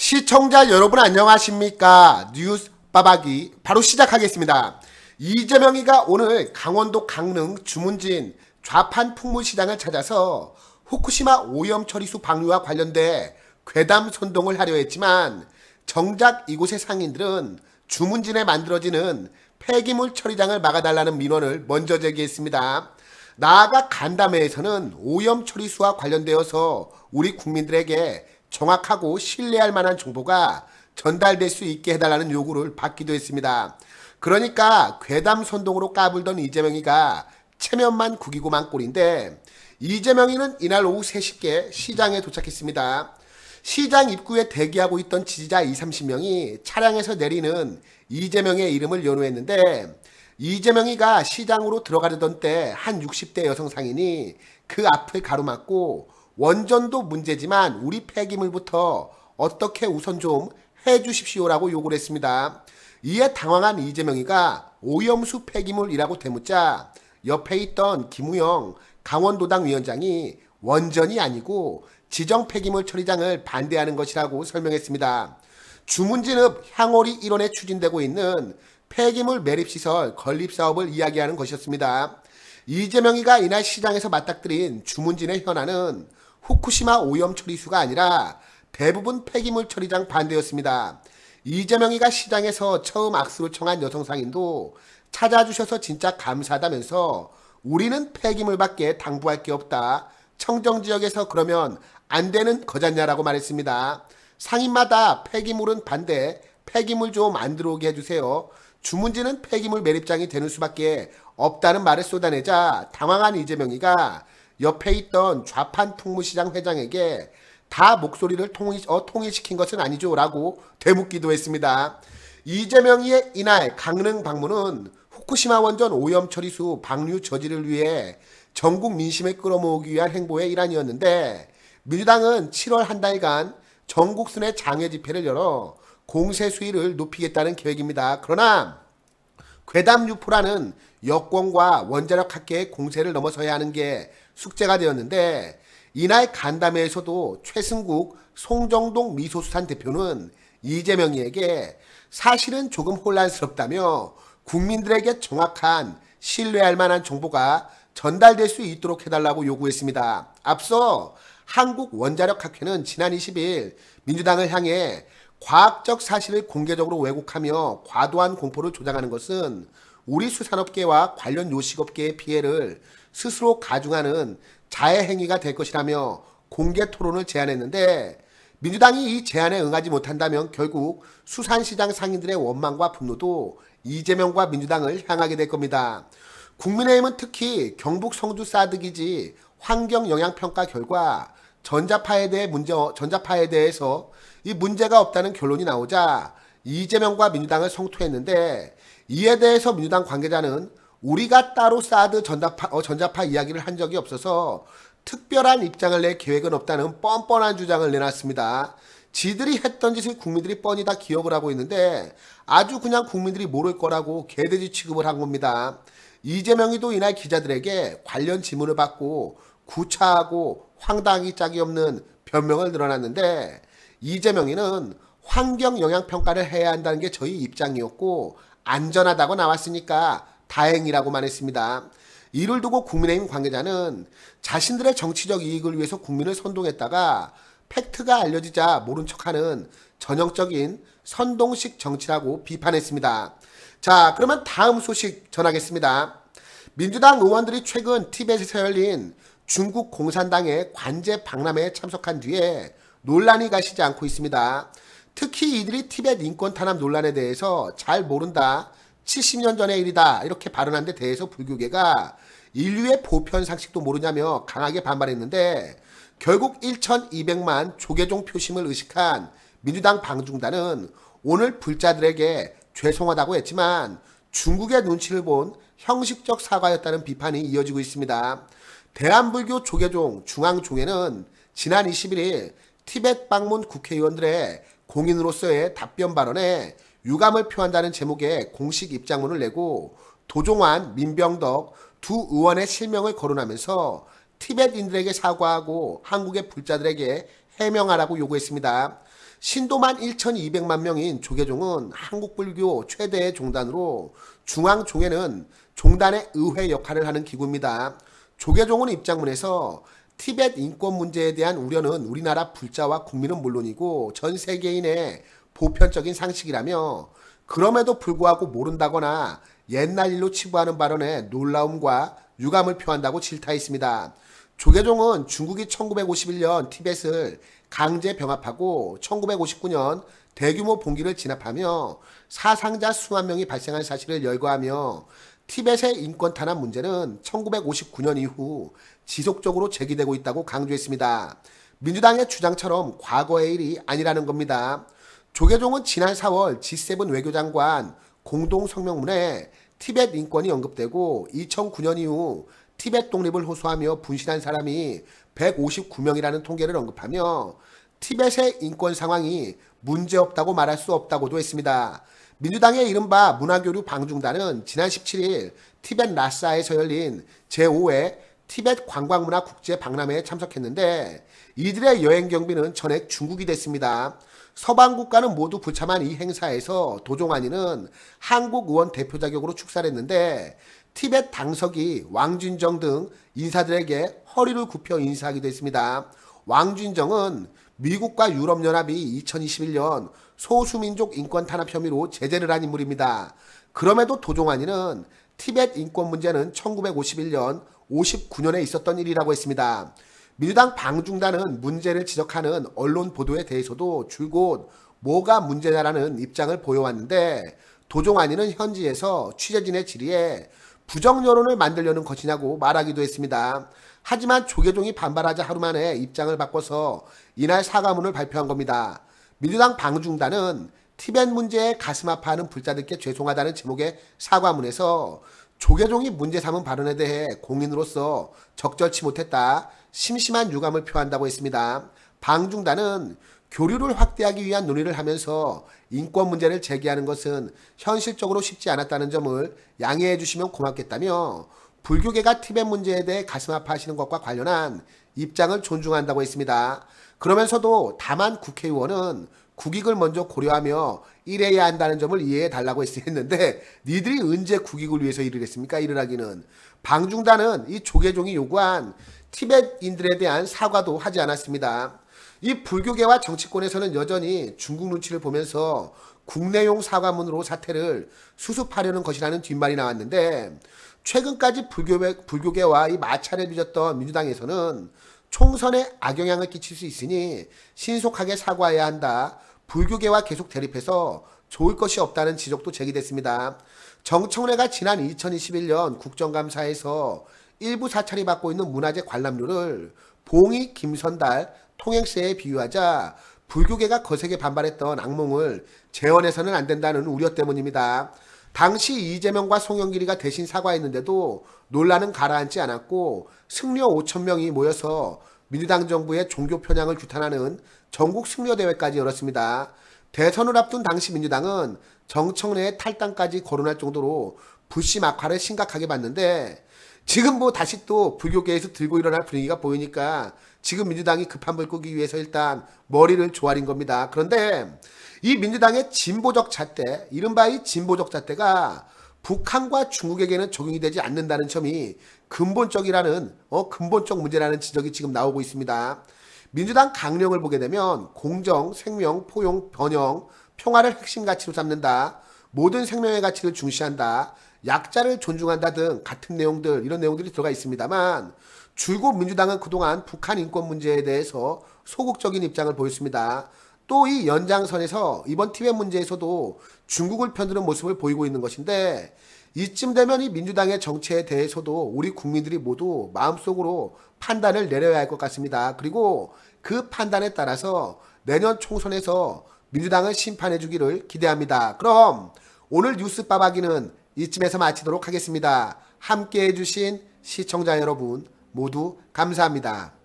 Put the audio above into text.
시청자 여러분 안녕하십니까 뉴스 빠박이 바로 시작하겠습니다 이재명이가 오늘 강원도 강릉 주문진 좌판 풍물시장을 찾아서 후쿠시마 오염 처리수 방류와 관련돼 괴담 선동을 하려 했지만 정작 이곳의 상인들은 주문진에 만들어지는 폐기물 처리장을 막아달라는 민원을 먼저 제기했습니다. 나아가 간담회에서는 오염 처리수와 관련되어서 우리 국민들에게 정확하고 신뢰할 만한 정보가 전달될 수 있게 해달라는 요구를 받기도 했습니다. 그러니까 괴담 선동으로 까불던 이재명이가 체면만 구기고만 꼴인데 이재명이는 이날 오후 3시께 시장에 도착했습니다. 시장 입구에 대기하고 있던 지지자 2, 30명이 차량에서 내리는 이재명의 이름을 연호했는데 이재명이가 시장으로 들어가려던 때 한 60대 여성 상인이 그 앞을 가로막고 원전도 문제지만 우리 폐기물부터 어떻게 우선 좀 해주십시오라고 요구를 했습니다. 이에 당황한 이재명이가 오염수 폐기물이라고 대묻자 옆에 있던 김우영 강원도당 위원장이 원전이 아니고 지정 폐기물 처리장을 반대하는 것이라고 설명했습니다. 주문진읍 향오리 일원에 추진되고 있는 폐기물 매립시설 건립 사업을 이야기하는 것이었습니다. 이재명이가 이날 시장에서 맞닥뜨린 주문진의 현안은 후쿠시마 오염 처리수가 아니라 대부분 폐기물 처리장 반대였습니다. 이재명이가 시장에서 처음 악수를 청한 여성 상인도 찾아주셔서 진짜 감사하다면서 우리는 폐기물밖에 당부할 게 없다. 청정지역에서 그러면 안 되는 거잖냐라고 말했습니다. 상인마다 폐기물은 반대, 폐기물 좀 안 들어오게 해주세요. 주문지는 폐기물 매립장이 되는 수밖에 없다는 말을 쏟아내자 당황한 이재명이가 옆에 있던 좌판 풍무시장 회장에게 다 목소리를 통일, 어, 통일시킨 것은 아니죠 라고 되묻기도 했습니다. 이재명의 이날 강릉 방문은 후쿠시마 원전 오염 처리수 방류 저지를 위해 전국 민심에 끌어모으기 위한 행보의 일환이었는데 민주당은 7월 한 달간 전국 순회 장애 집회를 열어 공세 수위를 높이겠다는 계획입니다. 그러나 괴담 유포라는 여권과 원자력 학계의 공세를 넘어서야 하는 게 숙제가 되었는데 이날 간담회에서도 최승국 송정동 미소수산 대표는 이재명이에게 사실은 조금 혼란스럽다며 국민들에게 정확한 신뢰할 만한 정보가 전달될 수 있도록 해달라고 요구했습니다. 앞서 한국원자력학회는 지난 20일 민주당을 향해 과학적 사실을 공개적으로 왜곡하며 과도한 공포를 조장하는 것은 우리수 산업계와 관련 요식업계의 피해를 스스로 가중하는 자해 행위가 될 것이라며 공개 토론을 제안했는데 민주당이 이 제안에 응하지 못한다면 결국 수산시장 상인들의 원망과 분노도 이재명과 민주당을 향하게 될 겁니다. 국민의힘은 특히 경북 성주 사드기지 환경 영향평가 결과 전자파에 대해 문제 전자파에 대해서 이 문제가 없다는 결론이 나오자 이재명과 민주당을 성토했는데 이에 대해서 민주당 관계자는 우리가 따로 사드 전자파, 어, 전자파 이야기를 한 적이 없어서 특별한 입장을 낼 계획은 없다는 뻔뻔한 주장을 내놨습니다. 지들이 했던 짓을 국민들이 뻔히 다 기억을 하고 있는데 아주 그냥 국민들이 모를 거라고 개돼지 취급을 한 겁니다. 이재명이도 이날 기자들에게 관련 질문을 받고 구차하고 황당히 짝이 없는 변명을 늘어놨는데 이재명이는 환경 영향 평가를 해야 한다는 게 저희 입장이었고 안전하다고 나왔으니까 다행이라고만 했습니다. 이를 두고 국민의힘 관계자는 자신들의 정치적 이익을 위해서 국민을 선동했다가 팩트가 알려지자 모른 척하는 전형적인 선동식 정치라고 비판했습니다. 자, 그러면 다음 소식 전하겠습니다. 민주당 의원들이 최근 티벳에서 열린 중국 공산당의 관제 박람회에 참석한 뒤에 논란이 가시지 않고 있습니다. 특히 이들이 티벳 인권 탄압 논란에 대해서 잘 모른다. 70년 전의 일이다. 이렇게 발언한 데 대해서 불교계가 인류의 보편 상식도 모르냐며 강하게 반발했는데 결국 1,200만 조계종 표심을 의식한 민주당 방중단은 오늘 불자들에게 죄송하다고 했지만 중국의 눈치를 본 형식적 사과였다는 비판이 이어지고 있습니다. 대한불교 조계종 중앙종회는 지난 21일 티벳 방문 국회의원들의 공인으로서의 답변 발언에 유감을 표한다는 제목의 공식 입장문을 내고 도종환, 민병덕 두 의원의 실명을 거론하면서 티벳인들에게 사과하고 한국의 불자들에게 해명하라고 요구했습니다. 신도만 1,200만 명인 조계종은 한국불교 최대의 종단으로 중앙종회는 종단의 의회 역할을 하는 기구입니다. 조계종은 입장문에서 티벳 인권 문제에 대한 우려는 우리나라 불자와 국민은 물론이고 전 세계인의 보편적인 상식이라며 그럼에도 불구하고 모른다거나 옛날 일로 치부하는 발언에 놀라움과 유감을 표한다고 질타했습니다. 조계종은 중국이 1951년 티벳을 강제 병합하고 1959년 대규모 봉기를 진압하며 사상자 수만 명이 발생한 사실을 열거하며 티벳의 인권 탄압 문제는 1959년 이후 지속적으로 제기되고 있다고 강조했습니다. 민주당의 주장처럼 과거의 일이 아니라는 겁니다. 조계종은 지난 4월 G7 외교장관 공동성명문에 티벳 인권이 언급되고 2009년 이후 티벳 독립을 호소하며 분신한 사람이 159명이라는 통계를 언급하며 티벳의 인권 상황이 문제없다고 말할 수 없다고도 했습니다. 민주당의 이른바 문화교류 방중단은 지난 17일 티벳 라싸에서 열린 제5회 티벳 관광문화 국제 박람회에 참석했는데 이들의 여행 경비는 전액 중국이 됐습니다. 서방 국가는 모두 불참한 이 행사에서 도종환이는 한국 의원 대표 자격으로 축사했는데 티벳 당석이 왕준정 등 인사들에게 허리를 굽혀 인사하기도 했습니다. 왕준정은 미국과 유럽연합이 2021년 소수민족 인권 탄압 혐의로 제재를 한 인물입니다. 그럼에도 도종환이는 티벳 인권 문제는 1951년 59년에 있었던 일이라고 했습니다. 민주당 방중단은 문제를 지적하는 언론 보도에 대해서도 줄곧 뭐가 문제냐라는 입장을 보여왔는데 도종환이는 현지에서 취재진의 질의에 부정 여론을 만들려는 것이냐고 말하기도 했습니다. 하지만 조계종이 반발하자 하루 만에 입장을 바꿔서 이날 사과문을 발표한 겁니다. 민주당 방중단은 티벳 문제에 가슴 아파하는 불자들께 죄송하다는 제목의 사과문에서 조계종이 문제 삼은 발언에 대해 공인으로서 적절치 못했다 심심한 유감을 표한다고 했습니다. 방중단은 교류를 확대하기 위한 논의를 하면서 인권 문제를 제기하는 것은 현실적으로 쉽지 않았다는 점을 양해해 주시면 고맙겠다며 불교계가 티벳 문제에 대해 가슴 아파하시는 것과 관련한 입장을 존중한다고 했습니다. 그러면서도 다만 국회의원은 국익을 먼저 고려하며 일해야 한다는 점을 이해해 달라고 했는데 니들이 언제 국익을 위해서 일을 했습니까? 일을 하기는. 방중단은 이 조계종이 요구한 티벳인들에 대한 사과도 하지 않았습니다. 이 불교계와 정치권에서는 여전히 중국 눈치를 보면서 국내용 사과문으로 사태를 수습하려는 것이라는 뒷말이 나왔는데 최근까지 불교계, 불교계와 이 마찰을 빚었던 민주당에서는 총선에 악영향을 끼칠 수 있으니 신속하게 사과해야 한다. 불교계와 계속 대립해서 좋을 것이 없다는 지적도 제기됐습니다. 정청래가 지난 2021년 국정감사에서 일부 사찰이 받고 있는 문화재 관람료를 봉이 김선달 통행세에 비유하자 불교계가 거세게 반발했던 악몽을 재현해서는 안 된다는 우려 때문입니다. 당시 이재명과 송영길이가 대신 사과했는데도 논란은 가라앉지 않았고 승려 5천 명이 모여서 민주당 정부의 종교 편향을 규탄하는 전국 승려 대회까지 열었습니다. 대선을 앞둔 당시 민주당은 정청래의 탈당까지 거론할 정도로 불씨 막화를 심각하게 봤는데 지금 뭐 다시 또 불교계에서 들고 일어날 분위기가 보이니까 지금 민주당이 급한 불 끄기 위해서 일단 머리를 조아린 겁니다. 그런데 이 민주당의 진보적 잣대, 이른바 이 진보적 잣대가 북한과 중국에게는 적용이 되지 않는다는 점이 근본적이라는 어 근본적 문제라는 지적이 지금 나오고 있습니다. 민주당 강령을 보게 되면 공정, 생명, 포용, 변형, 평화를 핵심 가치로 삼는다. 모든 생명의 가치를 중시한다. 약자를 존중한다 등 같은 내용들 이런 내용들이 들어가 있습니다만 줄곧 민주당은 그동안 북한 인권 문제에 대해서 소극적인 입장을 보였습니다. 또이 연장선에서 이번 티벳 문제에서도 중국을 편드는 모습을 보이고 있는 것인데 이쯤 되면 이 민주당의 정체에 대해서도 우리 국민들이 모두 마음속으로 판단을 내려야 할 것 같습니다. 그리고 그 판단에 따라서 내년 총선에서 민주당을 심판해 주기를 기대합니다. 그럼 오늘 뉴스 빠박이는 이쯤에서 마치도록 하겠습니다. 함께 해주신 시청자 여러분 모두 감사합니다.